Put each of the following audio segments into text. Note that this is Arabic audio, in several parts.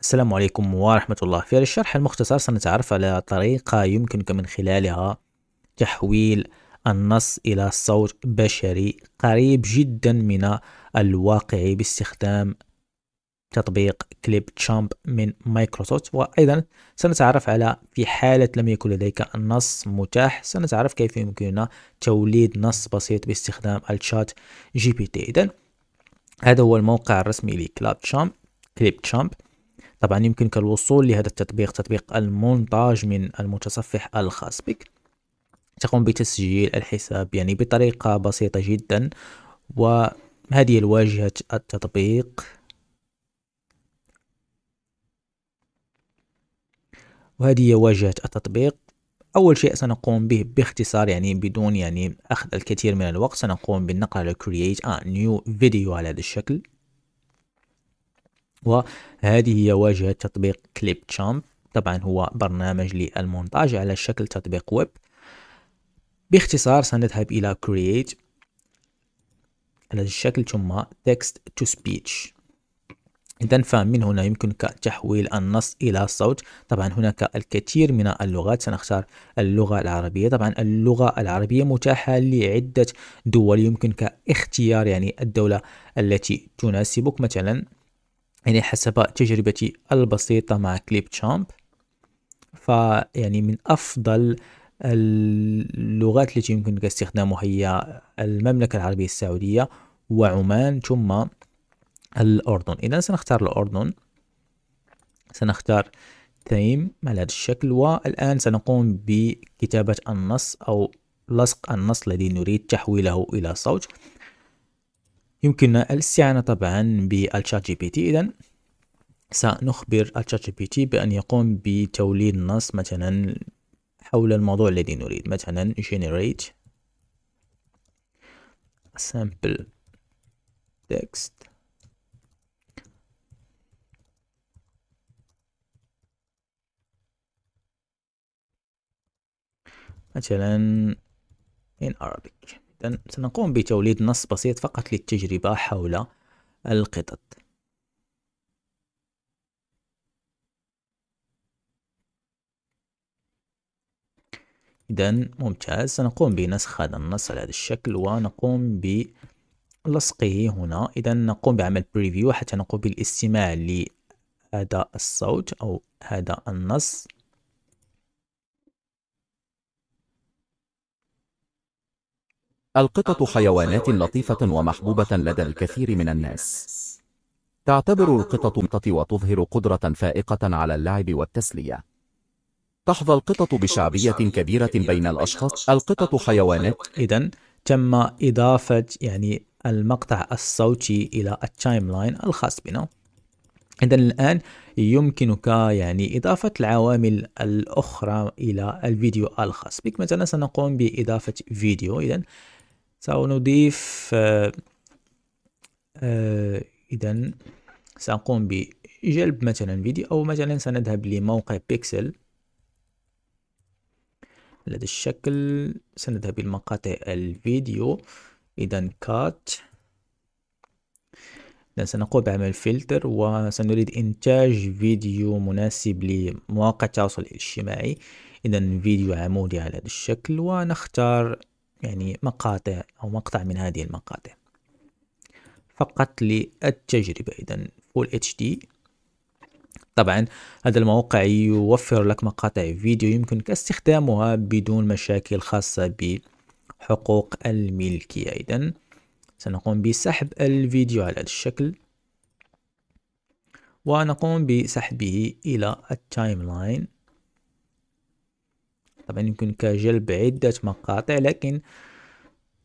السلام عليكم ورحمة الله في هذا الشرح المختصر سنتعرف على طريقة يمكنك من خلالها تحويل النص إلى صوت بشري قريب جدا من الواقع باستخدام تطبيق كليب تشامب من مايكروسوفت وأيضا سنتعرف على في حالة لم يكن لديك النص متاح سنتعرف كيف يمكننا توليد نص بسيط باستخدام الشات جي بي تي إذا هذا هو الموقع الرسمي لكلاب تشامب كليب تشامب طبعا يمكنك الوصول لهذا التطبيق تطبيق المونتاج من المتصفح الخاص بك تقوم بتسجيل الحساب يعني بطريقة بسيطة جدا وهذه واجهة التطبيق وهذه هي واجهة التطبيق أول شيء سنقوم به باختصار يعني بدون يعني أخذ الكثير من الوقت سنقوم بالنقر على create a new video على هذا الشكل وهذه هي واجهة تطبيق كليب تشامب طبعا هو برنامج للمونتاج على شكل تطبيق ويب باختصار سنذهب إلى create على الشكل ثم text to speech إذا فمن هنا يمكنك تحويل النص إلى صوت طبعا هناك الكثير من اللغات سنختار اللغة العربية طبعا اللغة العربية متاحة لعدة دول يمكنك اختيار يعني الدولة التي تناسبك مثلا يعني حسب تجربتي البسيطة مع كليب تشامب فيعني من أفضل اللغات التي يمكنك استخدامها هي المملكة العربية السعودية وعمان ثم الأردن إذا سنختار الأردن سنختار تيم على هذا الشكل والآن سنقوم بكتابة النص أو لصق النص الذي نريد تحويله إلى صوت يمكننا الاستعانة طبعا بالشات جي بي تي إذا سنخبر الشات جي بي تي بأن يقوم بتوليد نص مثلا حول الموضوع الذي نريد مثلا generate sample text مثلا in Arabic سنقوم بتوليد نص بسيط فقط للتجربة حول القطط إذا ممتاز سنقوم بنسخ هذا النص على هذا الشكل ونقوم بلصقه هنا إذا نقوم بعمل بريفيو حتى نقوم بالاستماع لهذا الصوت أو هذا النص القطط حيوانات لطيفة ومحبوبة لدى الكثير من الناس تعتبر القطط مقطط وتظهر قدرة فائقة على اللعب والتسلية تحظى القطط بشعبية كبيرة بين الأشخاص القطط حيوانات إذا تم إضافة يعني المقطع الصوتي إلى التايم لاين الخاص بنا إذا الآن يمكنك يعني إضافة العوامل الأخرى إلى الفيديو الخاص بك مثلا سنقوم بإضافة فيديو إذا سنضيف إذا آه، آه، سنقوم بجلب مثلا فيديو أو مثلا سنذهب لموقع بيكسل لدى الشكل سنذهب إلى مقاطع الفيديو إذا كات إذا سنقوم بعمل فلتر وسنريد إنتاج فيديو مناسب لمواقع التواصل الاجتماعي إذا فيديو عمودي على هذا الشكل ونختار يعني مقاطع أو مقطع من هذه المقاطع فقط للتجربة إذا فول اتش دي طبعا هذا الموقع يوفر لك مقاطع فيديو يمكنك استخدامها بدون مشاكل خاصة بحقوق الملكية إذا سنقوم بسحب الفيديو على هذا الشكل ونقوم بسحبه إلى التايم لاين طبعا يمكنك جلب عدة مقاطع لكن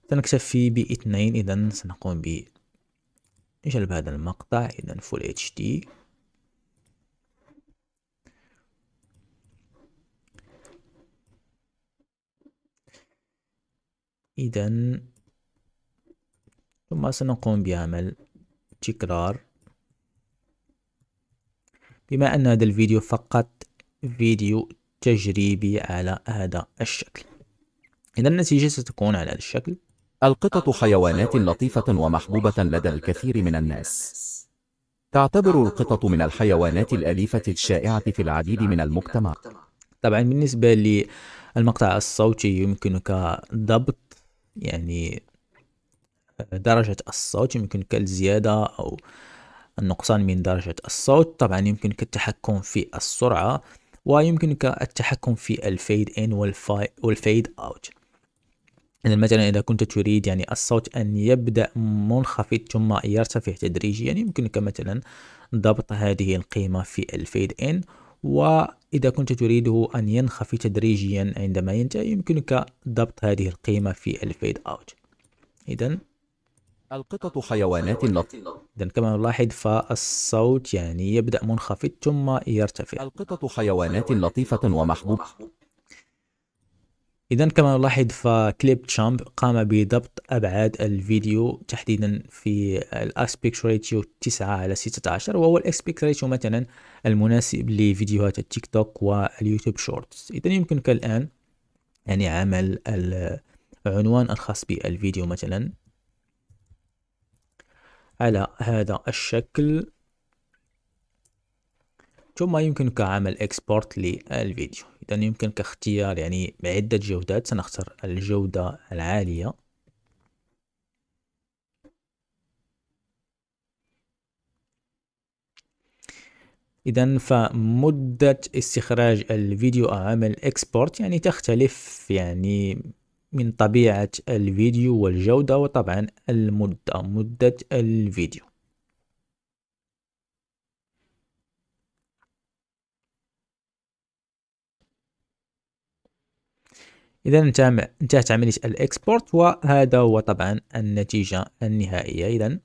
سنكتفي باثنين اذا سنقوم بجلب هذا المقطع اذا فول اتش دي اذا ثم سنقوم بعمل تكرار بما ان هذا الفيديو فقط فيديو تجريبي على هذا الشكل إذا النتيجة ستكون على هذا الشكل القطط حيوانات لطيفة ومحبوبة لدى الكثير من الناس تعتبر القطط من الحيوانات الأليفة الشائعة في العديد من المجتمع طبعا بالنسبة للمقطع الصوتي يمكنك ضبط يعني درجة الصوت يمكنك الزيادة أو النقصان من درجة الصوت طبعا يمكنك التحكم في السرعة ويمكنك التحكم في الفيد إن والفيد أوت يعني مثلا إذا كنت تريد يعني الصوت أن يبدأ منخفض ثم يرتفع تدريجيا يعني يمكنك مثلا ضبط هذه القيمة في الفيد إن وإذا كنت تريده أن ينخفض تدريجيا عندما ينتهي يمكنك ضبط هذه القيمة في الفيد أوت إذا القطط حيوانات لطيفة. إذا كما نلاحظ فالصوت يعني يبدأ منخفض ثم يرتفع القطط حيوانات لطيفة ومحبوبة إذا كما نلاحظ فكليب تشامب قام بضبط أبعاد الفيديو تحديدا في الاسبيكت ريتيو 9 على 16 وهو الاسبيكت ريتيو مثلا المناسب لفيديوهات التيك توك واليوتيوب شورتس إذا يمكنك الآن يعني عمل العنوان الخاص بالفيديو مثلا على هذا الشكل ثم يمكنك عمل اكسبورت للفيديو اذا يمكنك اختيار يعني عدة جودات سنختار الجودة العالية اذا فمدة استخراج الفيديو او عمل اكسبورت يعني تختلف يعني من طبيعة الفيديو والجودة وطبعا المدة مدة الفيديو إذا انتهت عملية الإكسبورت وهذا هو طبعا النتيجة النهائية إذا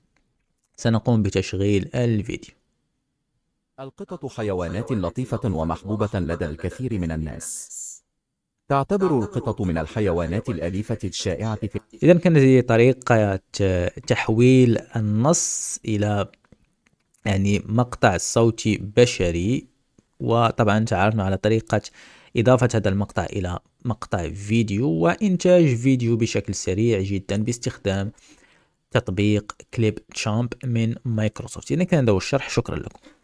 سنقوم بتشغيل الفيديو القطط حيوانات لطيفة ومحبوبة لدى الكثير من الناس تعتبر القطط من الحيوانات الأليفة الشائعة في إذا كانت هذه طريقة تحويل النص إلى يعني مقطع صوتي بشري وطبعا تعرفنا على طريقة إضافة هذا المقطع إلى مقطع فيديو وإنتاج فيديو بشكل سريع جدا باستخدام تطبيق كليب تشامب من مايكروسوفت إذا كان هذا هو الشرح شكرا لكم